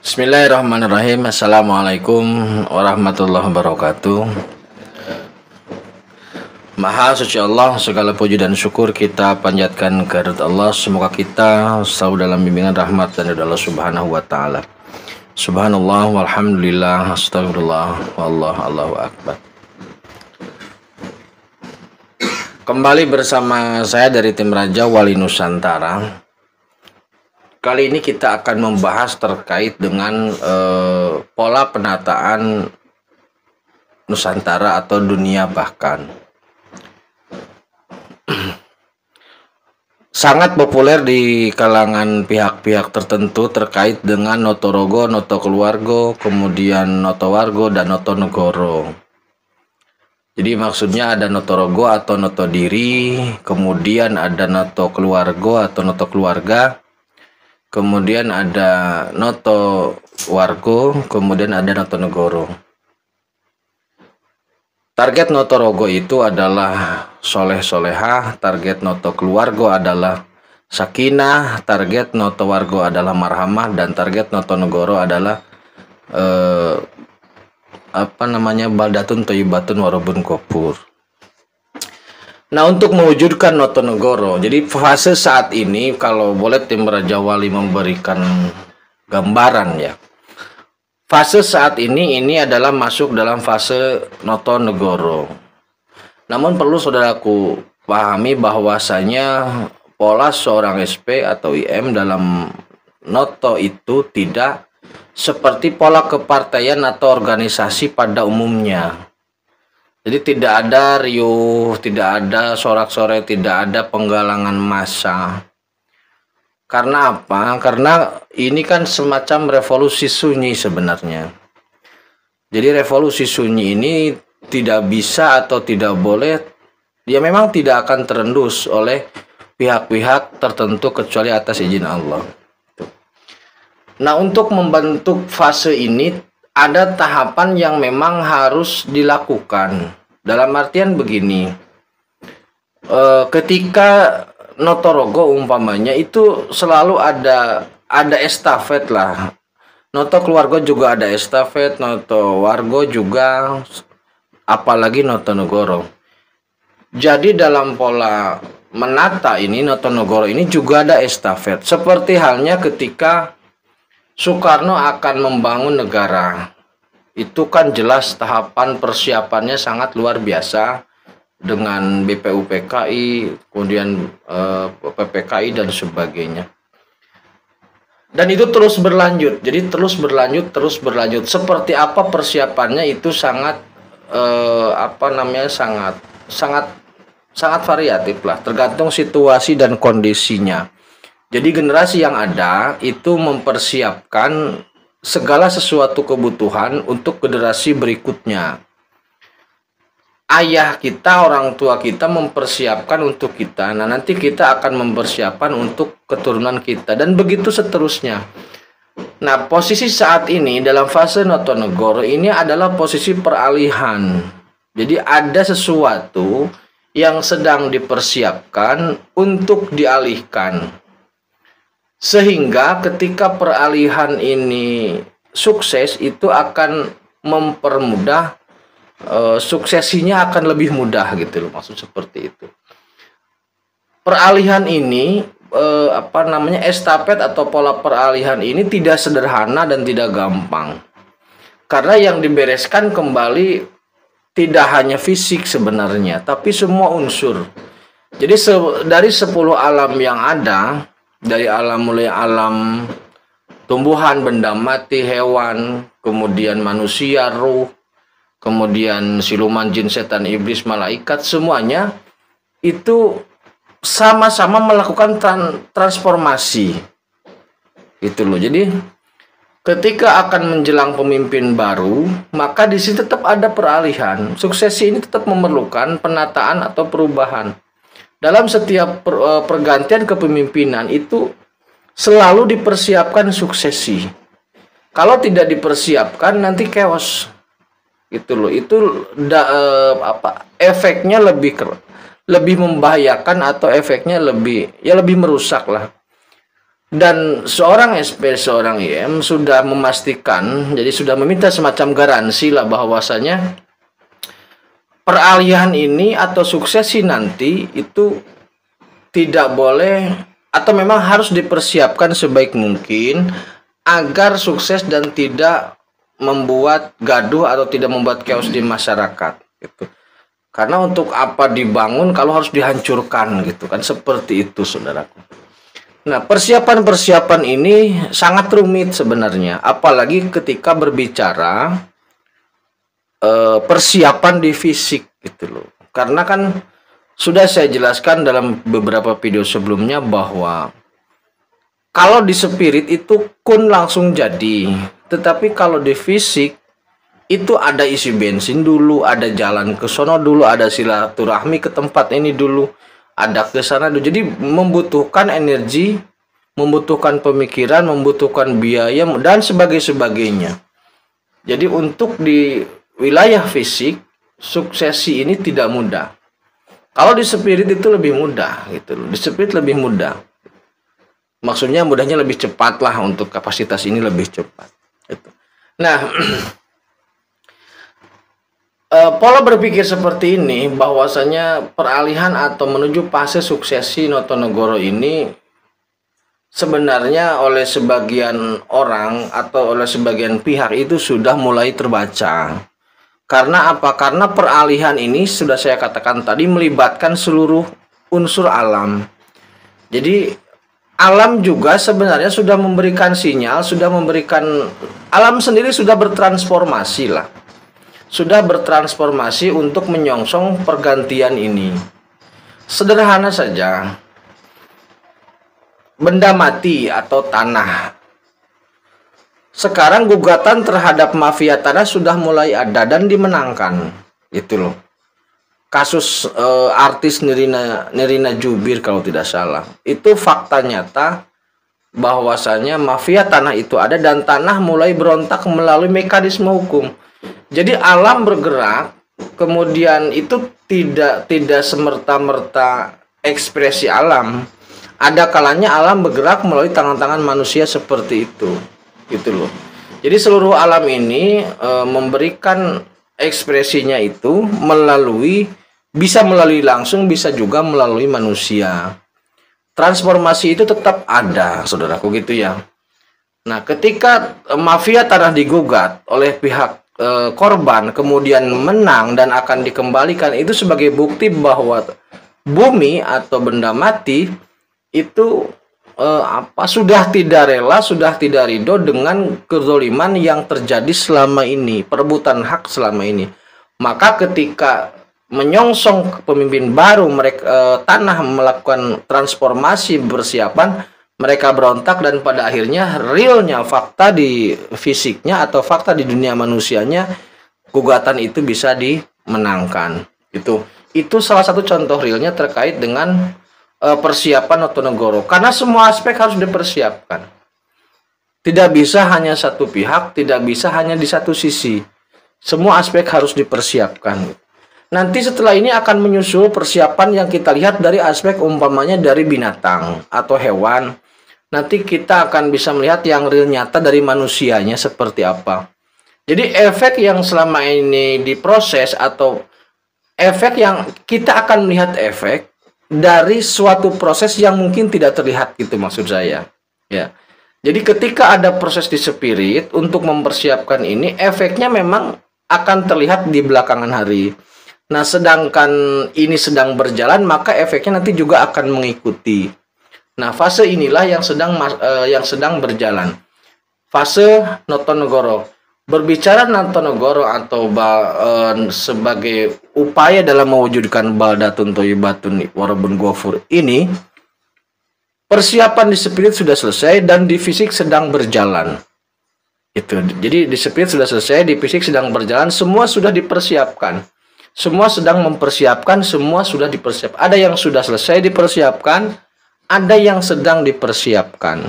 Bismillahirrahmanirrahim Assalamualaikum warahmatullahi wabarakatuh Maha suci Allah segala puji dan syukur kita panjatkan kehadirat Allah semoga kita selalu dalam bimbingan rahmat dan Allah Subhanahu wa taala Subhanallah walhamdulillah astagfirullah wallah Allahu akbar Kembali bersama saya dari tim Raja Wali Nusantara Kali ini kita akan membahas terkait dengan eh, pola penataan Nusantara atau dunia bahkan. Sangat populer di kalangan pihak-pihak tertentu terkait dengan Notorogo, Noto Keluargo, kemudian Notowargo, dan Noto Negoro. Jadi maksudnya ada Notorogo atau Noto Diri, kemudian ada Noto Keluargo atau Noto Keluarga, kemudian ada Noto Wargo, kemudian ada Noto Negoro. Target Noto Rogo itu adalah soleh Soleha, target Noto Keluargo adalah Sakinah, target Noto Wargo adalah Marhamah, dan target Noto Negoro adalah eh, apa namanya Baldatun Toyibatun Warobun Kopur. Nah untuk mewujudkan Noto Negoro, jadi fase saat ini kalau boleh tim Raja Wali memberikan gambaran ya. Fase saat ini ini adalah masuk dalam fase Noto Negoro. Namun perlu saudaraku pahami bahwasanya pola seorang SP atau IM dalam Noto itu tidak seperti pola kepartaian atau organisasi pada umumnya. Jadi tidak ada riuh, tidak ada sorak-sorai, tidak ada penggalangan massa. Karena apa? Karena ini kan semacam revolusi sunyi sebenarnya. Jadi revolusi sunyi ini tidak bisa atau tidak boleh Dia memang tidak akan terendus oleh pihak-pihak tertentu kecuali atas izin Allah. Nah, untuk membentuk fase ini ada tahapan yang memang harus dilakukan. Dalam artian begini, e, ketika Notorogo umpamanya itu selalu ada ada estafet lah. Noto keluarga juga ada estafet, Noto wargo juga, apalagi Noto Nogoro. Jadi dalam pola menata ini Noto Nogoro ini juga ada estafet. Seperti halnya ketika Soekarno akan membangun negara. Itu kan jelas tahapan persiapannya sangat luar biasa dengan BPUPKI, kemudian eh, PPKI dan sebagainya. Dan itu terus berlanjut. Jadi terus berlanjut, terus berlanjut. Seperti apa persiapannya itu sangat eh, apa namanya sangat sangat sangat variatif lah, tergantung situasi dan kondisinya. Jadi generasi yang ada itu mempersiapkan segala sesuatu kebutuhan untuk generasi berikutnya. Ayah kita, orang tua kita mempersiapkan untuk kita. Nah, nanti kita akan mempersiapkan untuk keturunan kita dan begitu seterusnya. Nah, posisi saat ini dalam fase Notonegoro ini adalah posisi peralihan. Jadi ada sesuatu yang sedang dipersiapkan untuk dialihkan. Sehingga ketika peralihan ini sukses itu akan mempermudah e, suksesinya akan lebih mudah gitu loh maksud seperti itu. Peralihan ini e, apa namanya estafet atau pola peralihan ini tidak sederhana dan tidak gampang. Karena yang dibereskan kembali tidak hanya fisik sebenarnya, tapi semua unsur. Jadi se dari 10 alam yang ada, dari alam mulai alam tumbuhan, benda mati, hewan, kemudian manusia, ruh, kemudian siluman jin, setan, iblis, malaikat, semuanya itu sama-sama melakukan transformasi. Itu loh. Jadi ketika akan menjelang pemimpin baru, maka di sini tetap ada peralihan. Suksesi ini tetap memerlukan penataan atau perubahan dalam setiap per, eh, pergantian kepemimpinan itu selalu dipersiapkan suksesi. Kalau tidak dipersiapkan nanti chaos. Gitu loh. Itu da, uh, apa efeknya lebih lebih membahayakan atau efeknya lebih ya lebih merusak lah. Dan seorang SP, seorang IM sudah memastikan, jadi sudah meminta semacam garansi lah bahwasanya peralihan ini atau suksesi nanti itu tidak boleh atau memang harus dipersiapkan sebaik mungkin agar sukses dan tidak membuat gaduh atau tidak membuat chaos di masyarakat itu Karena untuk apa dibangun kalau harus dihancurkan gitu kan seperti itu saudaraku. Nah, persiapan-persiapan ini sangat rumit sebenarnya, apalagi ketika berbicara Eh, persiapan di fisik gitu loh. Karena kan sudah saya jelaskan dalam beberapa video sebelumnya bahwa kalau di spirit itu kun langsung jadi, tetapi kalau di fisik itu ada isi bensin dulu, ada jalan ke sono dulu, ada silaturahmi ke tempat ini dulu, ada ke sana dulu. Jadi membutuhkan energi, membutuhkan pemikiran, membutuhkan biaya dan sebagainya. Jadi untuk di wilayah fisik suksesi ini tidak mudah. Kalau di spirit itu lebih mudah gitu Di spirit lebih mudah. Maksudnya mudahnya lebih cepat lah untuk kapasitas ini lebih cepat. Gitu. Nah, eh, pola berpikir seperti ini bahwasanya peralihan atau menuju fase suksesi Notonegoro ini sebenarnya oleh sebagian orang atau oleh sebagian pihak itu sudah mulai terbaca karena apa? Karena peralihan ini sudah saya katakan tadi melibatkan seluruh unsur alam. Jadi alam juga sebenarnya sudah memberikan sinyal, sudah memberikan alam sendiri sudah bertransformasi lah. Sudah bertransformasi untuk menyongsong pergantian ini. Sederhana saja. Benda mati atau tanah sekarang gugatan terhadap mafia tanah sudah mulai ada dan dimenangkan itu loh kasus uh, artis Nirina Nirina Jubir kalau tidak salah itu fakta nyata bahwasanya mafia tanah itu ada dan tanah mulai berontak melalui mekanisme hukum jadi alam bergerak kemudian itu tidak tidak semerta-merta ekspresi alam ada kalanya alam bergerak melalui tangan-tangan manusia seperti itu gitu loh. Jadi seluruh alam ini e, memberikan ekspresinya itu melalui bisa melalui langsung bisa juga melalui manusia. Transformasi itu tetap ada, saudaraku gitu ya. Nah, ketika eh, mafia tanah digugat oleh pihak e, korban kemudian menang dan akan dikembalikan itu sebagai bukti bahwa bumi atau benda mati itu eh, apa sudah tidak rela, sudah tidak ridho dengan kezoliman yang terjadi selama ini, perebutan hak selama ini. Maka ketika menyongsong pemimpin baru mereka eh, tanah melakukan transformasi persiapan mereka berontak dan pada akhirnya realnya fakta di fisiknya atau fakta di dunia manusianya gugatan itu bisa dimenangkan itu itu salah satu contoh realnya terkait dengan Eh, persiapan persiapan Negoro karena semua aspek harus dipersiapkan. Tidak bisa hanya satu pihak, tidak bisa hanya di satu sisi. Semua aspek harus dipersiapkan. Nanti setelah ini akan menyusul persiapan yang kita lihat dari aspek umpamanya dari binatang atau hewan. Nanti kita akan bisa melihat yang real nyata dari manusianya seperti apa. Jadi efek yang selama ini diproses atau efek yang kita akan melihat efek dari suatu proses yang mungkin tidak terlihat gitu maksud saya. Ya. Jadi ketika ada proses di spirit untuk mempersiapkan ini efeknya memang akan terlihat di belakangan hari. Nah, sedangkan ini sedang berjalan maka efeknya nanti juga akan mengikuti. Nah, fase inilah yang sedang uh, yang sedang berjalan. Fase Notonegoro berbicara Nantonogoro atau ba, e, eh, sebagai upaya dalam mewujudkan Baldatun Toyibatun Warabun Gofur ini persiapan di spirit sudah selesai dan di fisik sedang berjalan itu jadi di spirit sudah selesai di fisik sedang berjalan semua sudah dipersiapkan semua sedang mempersiapkan semua sudah dipersiap ada yang sudah selesai dipersiapkan ada yang sedang dipersiapkan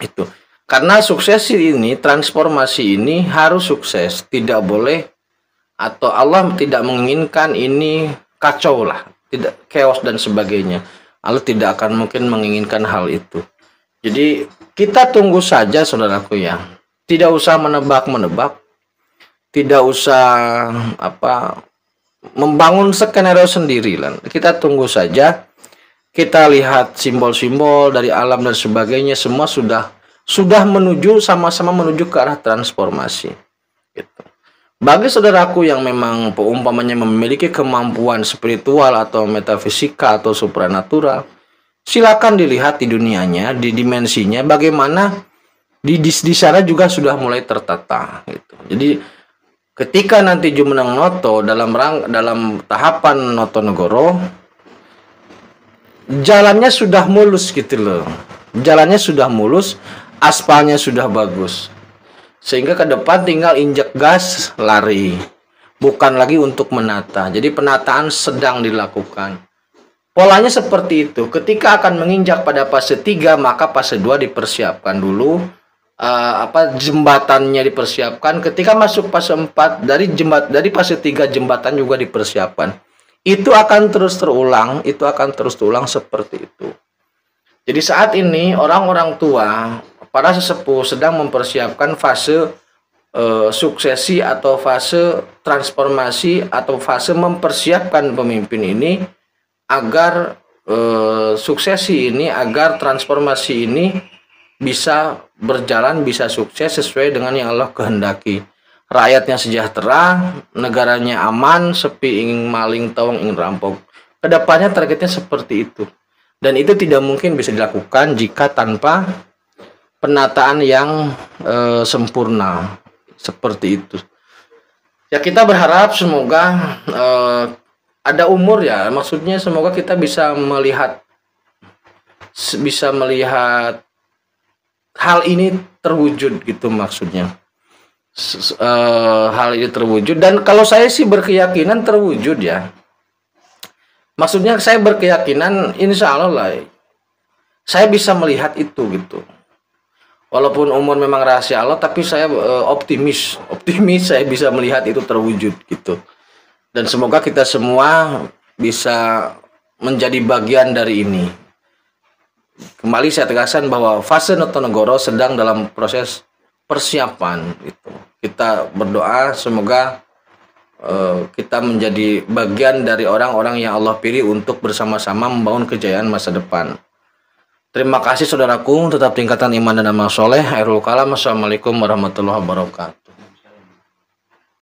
itu karena sukses ini, transformasi ini harus sukses, tidak boleh atau Allah tidak menginginkan ini kacau lah, tidak chaos dan sebagainya. Allah tidak akan mungkin menginginkan hal itu. Jadi kita tunggu saja saudaraku ya. Tidak usah menebak-menebak. Tidak usah apa membangun skenario sendiri lah. Kita tunggu saja. Kita lihat simbol-simbol dari alam dan sebagainya semua sudah sudah menuju sama-sama menuju ke arah transformasi. Gitu. Bagi saudaraku yang memang umpamanya memiliki kemampuan spiritual atau metafisika atau supranatural, silakan dilihat di dunianya, di dimensinya bagaimana di di, di sana juga sudah mulai tertata gitu. Jadi ketika nanti Jumenang Noto dalam rang dalam tahapan Noto Negoro jalannya sudah mulus gitu loh. Jalannya sudah mulus, aspalnya sudah bagus. Sehingga ke depan tinggal injek gas, lari. Bukan lagi untuk menata. Jadi penataan sedang dilakukan. Polanya seperti itu. Ketika akan menginjak pada fase 3, maka fase 2 dipersiapkan dulu. Uh, apa jembatannya dipersiapkan. Ketika masuk fase 4 dari jembat dari fase 3 jembatan juga dipersiapkan. Itu akan terus terulang, itu akan terus terulang seperti itu. Jadi saat ini orang-orang tua para sesepuh sedang mempersiapkan fase eh, suksesi atau fase transformasi atau fase mempersiapkan pemimpin ini agar eh, suksesi ini agar transformasi ini bisa berjalan bisa sukses sesuai dengan yang Allah kehendaki rakyatnya sejahtera negaranya aman sepi ingin maling tawang ingin rampok kedepannya targetnya seperti itu dan itu tidak mungkin bisa dilakukan jika tanpa penataan yang e, sempurna seperti itu. Ya kita berharap semoga e, ada umur ya, maksudnya semoga kita bisa melihat bisa melihat hal ini terwujud gitu maksudnya. e, hal ini terwujud dan kalau saya sih berkeyakinan terwujud ya. Maksudnya saya berkeyakinan insya Allah lah saya bisa melihat itu gitu walaupun umur memang rahasia Allah tapi saya uh, optimis optimis saya bisa melihat itu terwujud gitu dan semoga kita semua bisa menjadi bagian dari ini kembali saya tegaskan bahwa fase Notonegoro sedang dalam proses persiapan itu kita berdoa semoga eh, kita menjadi bagian dari orang-orang yang Allah pilih untuk bersama-sama membangun kejayaan masa depan. Terima kasih saudaraku, tetap tingkatan iman dan amal soleh. Airul kalam, Assalamualaikum warahmatullahi wabarakatuh.